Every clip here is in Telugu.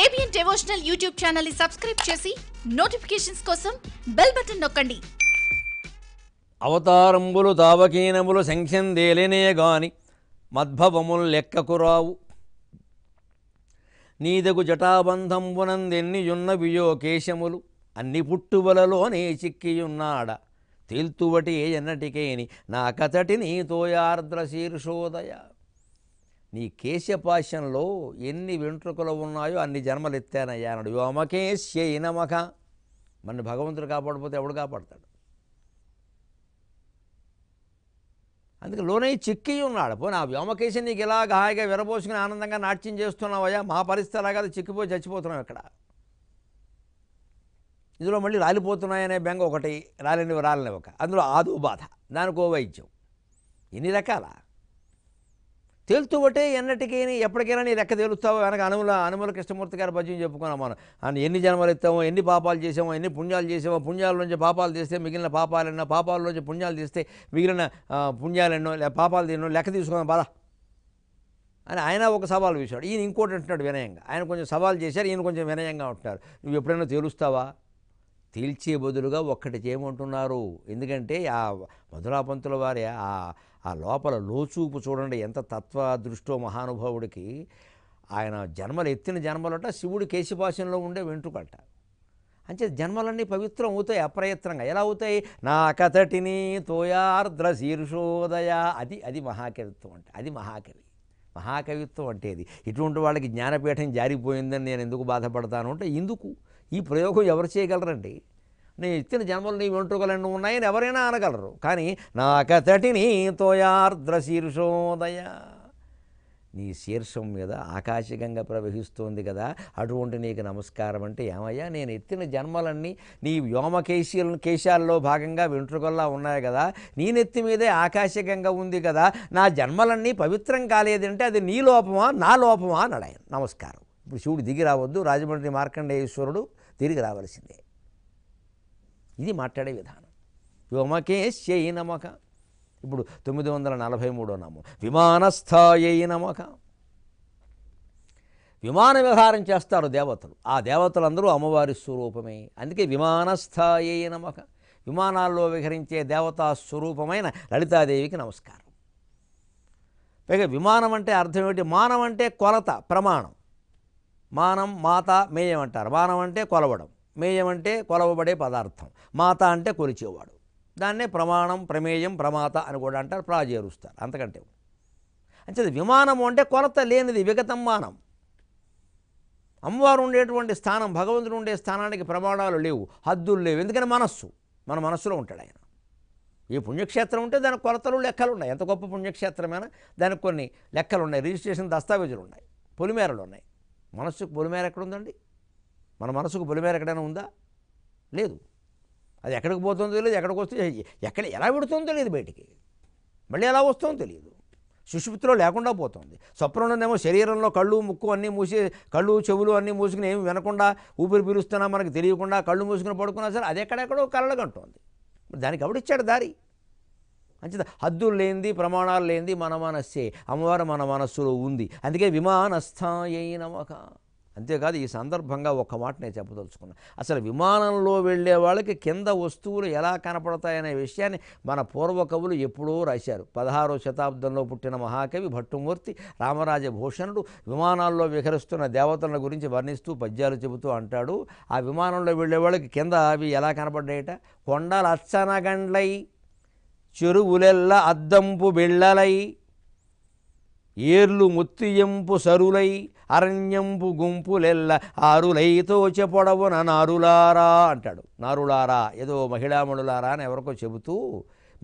ఏబిఎన్ డెవోషనల్ యూట్యూబ్ ఛానల్ ని సబ్స్క్రైబ్ చేసి నోటిఫికేషన్స్ కోసం బెల్ బటన్ నొక్కండి అవతారంబులు తావకీనములు దేలినే గాని మద్భవములు లెక్కకు రావు నీదగు వియో కేశములు అన్ని పుట్టువలలోనే చిక్కియున్నాడ తేల్తువటి ఎన్నటికేని నా కథటి నీతో యార్ద్రశీర్షోదయ నీ కేశపాశంలో ఎన్ని వెంట్రుకలు ఉన్నాయో అన్ని జన్మలు ఎత్తానయ్యా అన్నాడు యోమకేశ్యైనమఖ మన భగవంతుడు కాపాడపోతే ఎవడు కాపాడతాడు అందుకే లోనై చిక్కి ఉన్నాడు పోనీ ఆ వ్యోమకేశం నీకు ఇలా హాయిగా విరబోసుకుని ఆనందంగా నాట్యం చేస్తున్నావయ్యా మా పరిస్థితి అలా కాదు చిక్కిపోయి చచ్చిపోతున్నావు ఇక్కడ ఇందులో మళ్ళీ రాలిపోతున్నాయనే బెంగ ఒకటి రాలేనివి రాలనివి ఒక అందులో ఆదు బాధ దానికి ఓ వైద్యం ఎన్ని రకాల తేలుతూ ఒకటే ఎన్నటికీ ఎప్పటికైనా నీ లెక్క తేలుస్తావు వెనక అనుముల అనుముల కృష్ణమూర్తి గారి భజ్యం చెప్పుకున్నాం మనం ఎన్ని జన్మలు ఎత్తామో ఎన్ని పాపాలు చేసామో ఎన్ని పుణ్యాలు చేసామో పుణ్యాల నుంచి పాపాలు చేస్తే మిగిలిన పాపాలెన్నో పాపాల నుంచి పుణ్యాలు తీస్తే మిగిలిన లే పాపాలు తిన్నో లెక్క తీసుకున్నాం బాధ అని ఆయన ఒక సవాల్ వేశాడు ఈయన ఇంకోటి అంటున్నాడు వినయంగా ఆయన కొంచెం సవాల్ చేశారు ఈయన కొంచెం వినయంగా ఉంటున్నారు నువ్వు ఎప్పుడైనా తేలుస్తావా తీల్చే బదులుగా ఒక్కటి చేయమంటున్నారు ఎందుకంటే ఆ మధురాపంతుల వారి ఆ ఆ లోపల లోచూపు చూడండి ఎంత తత్వ దృష్టో మహానుభావుడికి ఆయన జన్మలు ఎత్తిన జన్మలట శివుడు కేశిపాశంలో ఉండే వెంట్రుకట అంటే జన్మలన్నీ పవిత్రం అవుతాయి అప్రయత్నంగా ఎలా అవుతాయి నా కథటిని తోయార్ద్ర శీర్షోదయ అది అది మహాకవిత్వం అంటే అది మహాకవి మహాకవిత్వం అంటే ఇది ఇటువంటి వాళ్ళకి జ్ఞానపీఠం జారిపోయిందని నేను ఎందుకు బాధపడతాను అంటే ఎందుకు ఈ ప్రయోగం ఎవరు చేయగలరండి నేను ఇచ్చిన జన్మలు నీ వెంట్రుకలన్నీ ఉన్నాయని ఎవరైనా అనగలరు కానీ నాకతటి నీతో యార్ద్ర శీర్షోదయ నీ శీర్షం మీద ఆకాశికంగా ప్రవహిస్తోంది కదా అటువంటి నీకు నమస్కారం అంటే ఏమయ్యా నేను ఎత్తిన జన్మలన్నీ నీ వ్యోమ కేశీల కేశాల్లో భాగంగా వెంట్రుకల్లా ఉన్నాయి కదా నీ నెత్తి మీదే ఆకాశికంగా ఉంది కదా నా జన్మలన్నీ పవిత్రం కాలేదంటే అది నీ లోపమా నా లోపమా అని నమస్కారం ఇప్పుడు శివుడు దిగి రావద్దు రాజమండ్రి మార్కండేశ్వరుడు తిరిగి రావలసిందే ఇది మాట్లాడే విధానం వ్యోమకే శయి నమక ఇప్పుడు తొమ్మిది వందల నలభై మూడో నమ్మ విమానస్థాయి నమక విమాన వ్యవహారం చేస్తారు దేవతలు ఆ దేవతలందరూ అమ్మవారి స్వరూపమే అందుకే విమానస్థాయి నమక విమానాల్లో విహరించే దేవతా స్వరూపమైన లలితాదేవికి నమస్కారం పైగా విమానం అంటే అర్థం ఏమిటి మానం అంటే కొలత ప్రమాణం మానం మాత మేయం అంటారు మానం అంటే కొలవడం మేయం అంటే కొలవబడే పదార్థం మాత అంటే కొలిచేవాడు దాన్నే ప్రమాణం ప్రమేయం ప్రమాత అని కూడా అంటారు ప్రాజేరుస్తారు అంతకంటే అంటే విమానము అంటే కొలత లేనిది విగతం మానం అమ్మవారు ఉండేటువంటి స్థానం భగవంతుడు ఉండే స్థానానికి ప్రమాణాలు లేవు హద్దులు లేవు ఎందుకని మనస్సు మన మనస్సులో ఉంటాడు ఆయన ఈ పుణ్యక్షేత్రం ఉంటే దానికి కొలతలు లెక్కలు ఉన్నాయి ఎంత గొప్ప పుణ్యక్షేత్రమైనా దానికి కొన్ని లెక్కలు ఉన్నాయి రిజిస్ట్రేషన్ దస్తావేజులు ఉన్నాయి పొలిమేరలు ఉన్నాయి మనస్సుకు బొలిమేర ఎక్కడుందండి మన మనసుకు బొలిమేర ఎక్కడైనా ఉందా లేదు అది ఎక్కడికి పోతుందో తెలియదు ఎక్కడికి వస్తే ఎక్కడ ఎలా విడుతుందో తెలియదు బయటికి మళ్ళీ ఎలా వస్తుందో తెలియదు సుషుప్తిలో లేకుండా పోతుంది స్వప్నంలోనేమో శరీరంలో కళ్ళు ముక్కు అన్నీ మూసి కళ్ళు చెవులు అన్నీ మూసుకుని ఏమి వినకుండా ఊపిరి పీలుస్తున్నా మనకు తెలియకుండా కళ్ళు మూసుకుని పడుకున్నా సరే అది ఎక్కడెక్కడో కళ్ళగంటుంది దానికి ఎవడిచ్చాడు దారి అంచేత హద్దులు లేనిది ప్రమాణాలు లేనిది మన మనస్సే అమ్మవారు మన మనస్సులో ఉంది అందుకే విమానస్థాయి నమక అంతేకాదు ఈ సందర్భంగా ఒక మాట నేను చెప్పదలుచుకున్నా అసలు విమానంలో వెళ్ళే వాళ్ళకి కింద వస్తువులు ఎలా కనపడతాయనే విషయాన్ని మన పూర్వకవులు ఎప్పుడో రాశారు పదహారో శతాబ్దంలో పుట్టిన మహాకవి భట్టుమూర్తి రామరాజ భూషణుడు విమానాల్లో విహరిస్తున్న దేవతల గురించి వర్ణిస్తూ పద్యాలు చెబుతూ అంటాడు ఆ విమానంలో వెళ్ళే వాళ్ళకి కింద అవి ఎలా కనపడ్డాయట కొండలు అచ్చనగండ్లై చెరువులెల్ల అద్దంపు బిళ్ళలై ఏర్లు ముత్తియంపు సరులై అరణ్యంపు గుంపులెల్ల ఆరులైతో చెపొడవున నారులారా అంటాడు నారులారా ఏదో మహిళామణులారా అని ఎవరికో చెబుతూ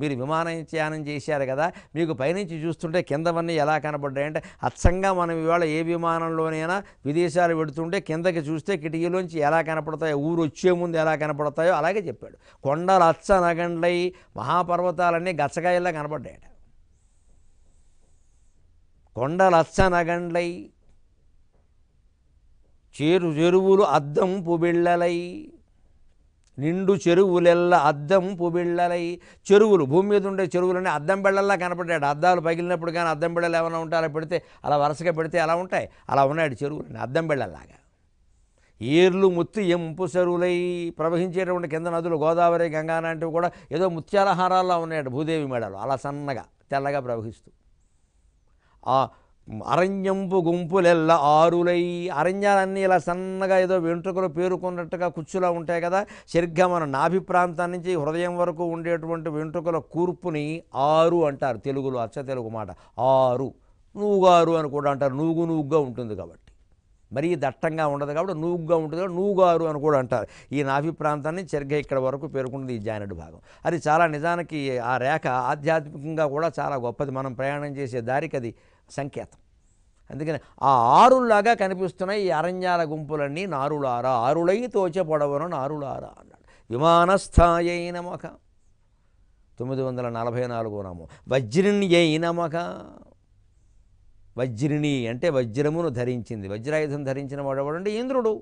మీరు విమానయానం చేశారు కదా మీకు పైనుంచి చూస్తుంటే కిందవన్నీ ఎలా కనబడ్డాయంటే అచ్చంగా మనం ఇవాళ ఏ విమానంలోనైనా విదేశాలు పెడుతుంటే కిందకి చూస్తే కిటికీలోంచి ఎలా కనపడతాయో ఊరు వచ్చే ముందు ఎలా కనపడతాయో అలాగే చెప్పాడు కొండలు అచ్చ నగండ్లై మహాపర్వతాలన్నీ గచ్చకాయల్లా కనపడ్డాయట కొండలు అచ్చ నగండ్లై చేరు చెరువులు అద్దం పుబిళ్ళలై నిండు చెరువులెల్ల అద్దం పుబిళ్ళలై చెరువులు భూమి మీద ఉండే చెరువులన్నీ అద్దం బిళ్ళల్లా కనపడ్డాడు అద్దాలు పగిలినప్పుడు కానీ అద్దం బిళ్ళలు ఏమైనా ఉంటారో పెడితే అలా వరుసగా పెడితే అలా ఉంటాయి అలా ఉన్నాడు చెరువులని అద్దం బిళ్ళల్లాగా ఏర్లు ముత్తు ఎంపు చెరువులై ప్రవహించేటువంటి కింద నదులు గోదావరి గంగా లాంటివి కూడా ఏదో ముత్యాలహారాల్లో ఉన్నాడు భూదేవి మేడలు అలా సన్నగా తెల్లగా ప్రవహిస్తూ అరణ్యంపు గుంపులెల్ల ఆరులై అరణ్యాలన్నీ ఇలా సన్నగా ఏదో వెంట్రుకలు పేరుకున్నట్టుగా కుచ్చులా ఉంటాయి కదా సరిగ్గా మన నాభి ప్రాంతం నుంచి హృదయం వరకు ఉండేటువంటి వెంట్రుకల కూర్పుని ఆరు అంటారు తెలుగులో అచ్చ తెలుగు మాట ఆరు నూగారు అని కూడా అంటారు నూగు నూగ్గా ఉంటుంది కాబట్టి మరీ దట్టంగా ఉండదు కాబట్టి నూగ్గా ఉంటుంది కాబట్టి నూగారు అని కూడా అంటారు ఈ నాభి ప్రాంతాన్ని చెరిగ్గా ఇక్కడ వరకు పేర్కొంటుంది ఈ జాయినడ్ భాగం అది చాలా నిజానికి ఆ రేఖ ఆధ్యాత్మికంగా కూడా చాలా గొప్పది మనం ప్రయాణం చేసే దారికి అది సంకేతం అందుకని ఆ ఆరుల్లాగా కనిపిస్తున్న ఈ అరణ్యాల గుంపులన్నీ నారులారా ఆరులై తోచ పొడవను నారులారా అన్నాడు విమానస్థాయి నమక తొమ్మిది వందల నలభై నాలుగో వజ్రిణి అయి నమక వజ్రిణి అంటే వజ్రమును ధరించింది వజ్రాయుధం ధరించిన వాడెవడు అంటే ఇంద్రుడు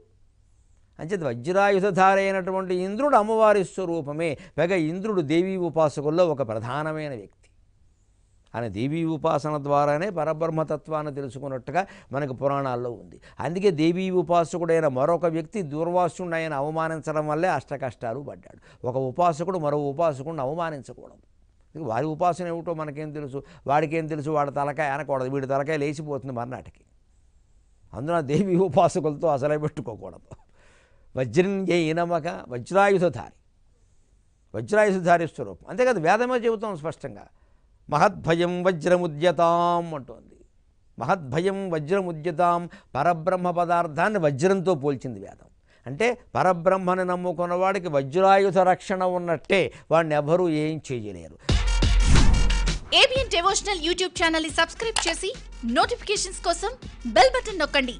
అంచేది వజ్రాయుధార అయినటువంటి ఇంద్రుడు అమ్మవారి స్వరూపమే పైగా ఇంద్రుడు దేవీ ఉపాసకుల్లో ఒక ప్రధానమైన వ్యక్తి ఆయన దేవీ ఉపాసన ద్వారానే పరబ్రహ్మతత్వాన్ని తెలుసుకున్నట్టుగా మనకు పురాణాల్లో ఉంది అందుకే దేవీ ఉపాసకుడైన మరొక వ్యక్తి దూర్వాసుని ఆయన అవమానించడం వల్లే అష్టకష్టాలు పడ్డాడు ఒక ఉపాసకుడు మరో ఉపాసకుడిని అవమానించకూడదు వారి ఉపాసన ఏమిటో మనకేం తెలుసు వాడికేం తెలుసు వాడి తలకాయ అనకూడదు వీడి తలకాయ లేచిపోతుంది మర్నాటికి అందున దేవీ ఉపాసకులతో అసలే పెట్టుకోకూడదు వజ్రం ఏ ఇనమక వజ్రాయుధారి వజ్రాయుధారి స్వరూపం అంతేకాదు వేదమే చెబుతాం స్పష్టంగా మహద్భయం వజ్రముద్యతాం అంటోంది మహద్భయం వజ్రముద్యతాం పరబ్రహ్మ పదార్థాన్ని వజ్రంతో పోల్చింది వేదం అంటే పరబ్రహ్మని నమ్ముకున్న వాడికి వజ్రాయుధ రక్షణ ఉన్నట్టే వాడిని ఎవరూ ఏం చేయలేరు ఏబిఎన్ డెవోషనల్ యూట్యూబ్ ఛానల్ని సబ్స్క్రైబ్ చేసి నోటిఫికేషన్స్ కోసం బెల్ బటన్ నొక్కండి